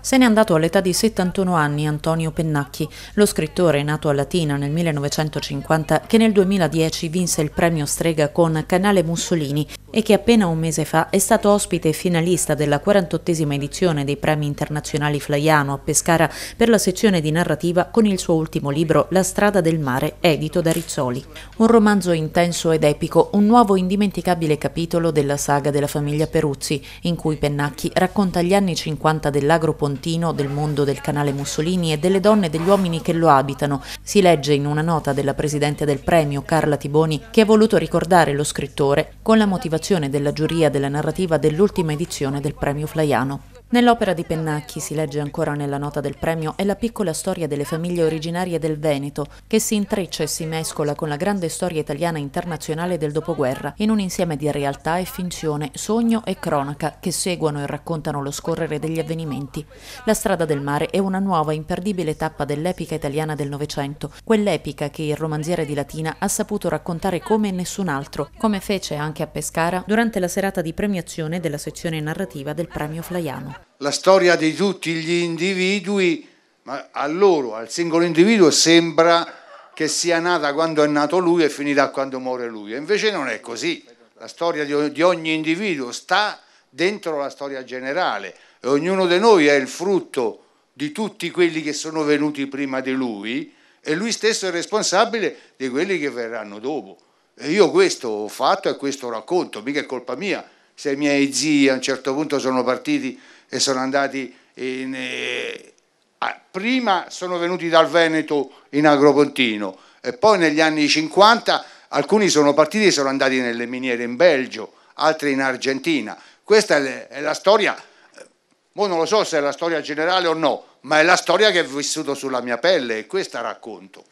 Se n'è andato all'età di 71 anni Antonio Pennacchi, lo scrittore nato a Latina nel 1950 che nel 2010 vinse il premio Strega con Canale Mussolini e che appena un mese fa è stato ospite e finalista della 48esima edizione dei premi internazionali Flaiano a Pescara per la sezione di narrativa con il suo ultimo libro La strada del mare, edito da Rizzoli. Un romanzo intenso ed epico, un nuovo indimenticabile capitolo della saga della famiglia Peruzzi, in cui Pennacchi racconta gli anni 50 dell'agro pontino, del mondo del canale Mussolini e delle donne e degli uomini che lo abitano. Si legge in una nota della presidente del premio Carla Tiboni che ha voluto ricordare lo scrittore con la motivazione valutazione della giuria della narrativa dell'ultima edizione del Premio Flaiano. Nell'opera di Pennacchi si legge ancora nella nota del premio è la piccola storia delle famiglie originarie del Veneto, che si intreccia e si mescola con la grande storia italiana internazionale del dopoguerra, in un insieme di realtà e finzione, sogno e cronaca che seguono e raccontano lo scorrere degli avvenimenti. La strada del mare è una nuova, imperdibile tappa dell'epica italiana del Novecento, quell'epica che il romanziere di Latina ha saputo raccontare come nessun altro, come fece anche a Pescara durante la serata di premiazione della sezione narrativa del premio Flaiano la storia di tutti gli individui, ma a loro, al singolo individuo, sembra che sia nata quando è nato lui e finirà quando muore lui. E invece non è così. La storia di ogni individuo sta dentro la storia generale e ognuno di noi è il frutto di tutti quelli che sono venuti prima di lui e lui stesso è responsabile di quelli che verranno dopo. E io questo ho fatto e questo racconto, mica è colpa mia se i miei zii a un certo punto sono partiti e sono andati in, eh, a, prima sono venuti dal Veneto in Agropontino e poi negli anni 50 alcuni sono partiti e sono andati nelle miniere in Belgio, altri in Argentina. Questa è, le, è la storia, eh, non lo so se è la storia generale o no, ma è la storia che ho vissuto sulla mia pelle e questa racconto.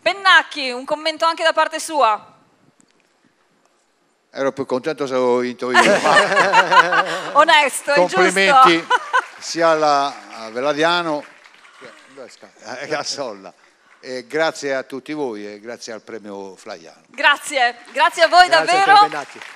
Pennacchi, un commento anche da parte sua. Ero più contento se avevo vinto io. Onesto, complimenti sia alla Veladiano che eh, a Solla. E grazie a tutti voi e grazie al premio Flaiano. Grazie, grazie a voi grazie davvero.